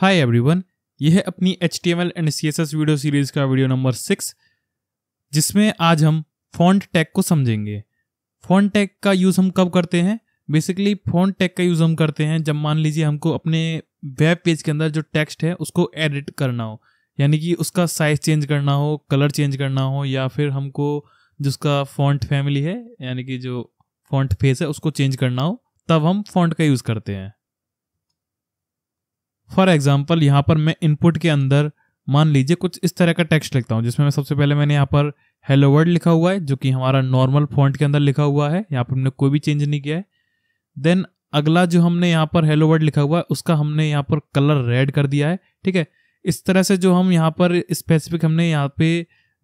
hi everyone यह है अपनी H T M L and C S S video series का वीडियो नंबर सिक्स जिसमें आज हम फॉन्ट टैग को समझेंगे फॉन्ट टैग का यूज़ हम कब करते हैं बेसिकली फॉन्ट टैग का यूज़ हम करते हैं जब मान लीजिए हमको अपने वेब पेज के अंदर जो टेक्स्ट है उसको एडिट करना हो यानी कि उसका साइज चेंज करना हो कलर चेंज करना हो या फिर हमको जिसका फॉन्ट फैमिली है यानी कि जो फॉन्ट फेस है उसको चेंज करना हो तब हम फॉन्ट का यूज़ करते हैं फॉर एग्जाम्पल यहाँ पर मैं इनपुट के अंदर मान लीजिए कुछ इस तरह का टेक्स्ट लिखता हूँ जिसमें मैं सबसे पहले मैंने यहाँ पर हेलो वर्ड लिखा हुआ है जो कि हमारा नॉर्मल फॉन्ट के अंदर लिखा हुआ है यहाँ पर हमने कोई भी चेंज नहीं किया है देन अगला जो हमने यहाँ पर हेलो वर्ड लिखा हुआ है उसका हमने यहाँ पर कलर रेड कर दिया है ठीक है इस तरह से जो हम यहाँ पर स्पेसिफिक हमने यहाँ पे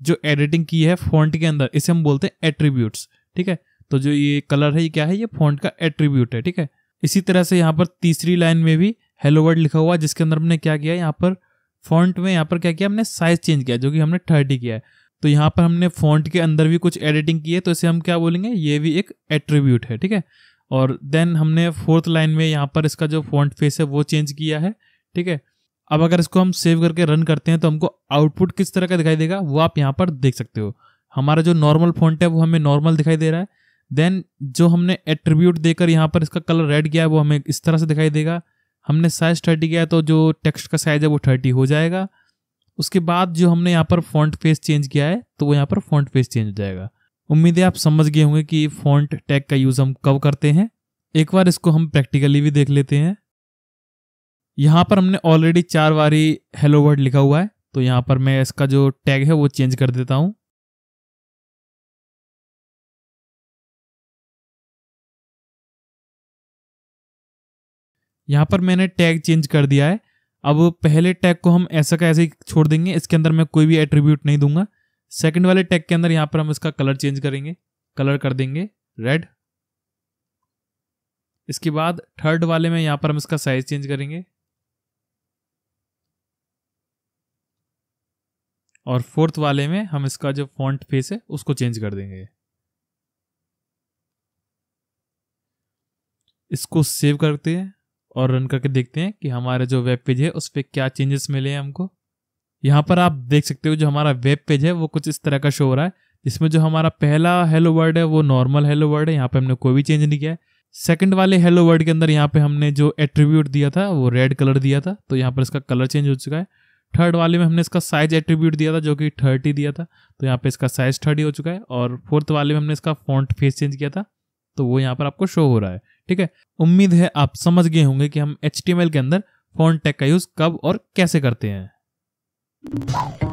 जो एडिटिंग की है फॉन्ट के अंदर इसे हम बोलते हैं एट्रीब्यूट्स ठीक है तो जो ये कलर है ये क्या है ये फॉन्ट का एट्रीब्यूट है ठीक है इसी तरह से यहाँ पर तीसरी लाइन में भी हेलो वर्ड लिखा हुआ जिसके अंदर हमने क्या किया यहाँ पर फॉन्ट में यहाँ पर क्या किया हमने साइज चेंज किया जो कि हमने थर्टी किया है तो यहाँ पर हमने फॉन्ट के अंदर भी कुछ एडिटिंग की है तो इसे हम क्या बोलेंगे ये भी एक एट्रीब्यूट है ठीक है और देन हमने फोर्थ लाइन में यहाँ पर इसका जो फॉन्ट फेस है वो चेंज किया है ठीक है अब अगर इसको हम सेव करके रन करते हैं तो हमको आउटपुट किस तरह का दिखाई देगा वो आप यहाँ पर देख सकते हो हमारा जो नॉर्मल फॉन्ट है वो हमें नॉर्मल दिखाई दे रहा है देन जो हमने एट्रीब्यूट देकर यहाँ पर इसका कलर रेड किया है वो हमें इस तरह से दिखाई देगा हमने साइज थर्टी किया तो जो टेक्स्ट का साइज है वो थर्टी हो जाएगा उसके बाद जो हमने यहाँ पर फॉन्ट फेस चेंज किया है तो वो यहाँ पर फॉन्ट फेस चेंज हो जाएगा उम्मीद है आप समझ गए होंगे कि फॉन्ट टैग का यूज़ हम कब करते हैं एक बार इसको हम प्रैक्टिकली भी देख लेते हैं यहाँ पर हमने ऑलरेडी चार बारी हेलो वर्ड लिखा हुआ है तो यहाँ पर मैं इसका जो टैग है वो चेंज कर देता हूँ यहाँ पर मैंने टैग चेंज कर दिया है अब पहले टैग को हम ऐसा का ऐसे ही छोड़ देंगे इसके अंदर मैं कोई भी एट्रीब्यूट नहीं दूंगा सेकंड वाले टैग के अंदर यहाँ पर हम इसका कलर चेंज करेंगे कलर कर देंगे रेड इसके बाद थर्ड वाले में यहाँ पर हम इसका साइज चेंज करेंगे और फोर्थ वाले में हम इसका जो फॉन्ट फेस है उसको चेंज कर देंगे इसको सेव करते हैं और रन करके देखते हैं कि हमारे जो वेब पेज है उस पर क्या चेंजेस मिले हैं हमको यहाँ पर आप देख सकते हो जो हमारा वेब पेज है वो कुछ इस तरह का शो हो रहा है जिसमें जो हमारा पहला हेलो वर्ड है वो नॉर्मल हेलो वर्ड है यहाँ पे हमने कोई भी चेंज नहीं किया है सेकंड वाले हेलो वर्ड के अंदर यहाँ पे हमने जो एट्रीब्यूट दिया था वो रेड कलर दिया था तो यहाँ पर इसका कलर चेंज हो चुका है थर्ड वाले में हमने इसका साइज एट्रीब्यूट दिया था जो कि थर्टी दिया था तो यहाँ पे इसका साइज थर्टी हो चुका है और फोर्थ वाले में हमने इसका फॉन्ट फेस चेंज किया था तो वो यहाँ पर आपको शो हो रहा है ठीक है उम्मीद है आप समझ गए होंगे कि हम एच के अंदर फोन टैग का यूज कब और कैसे करते हैं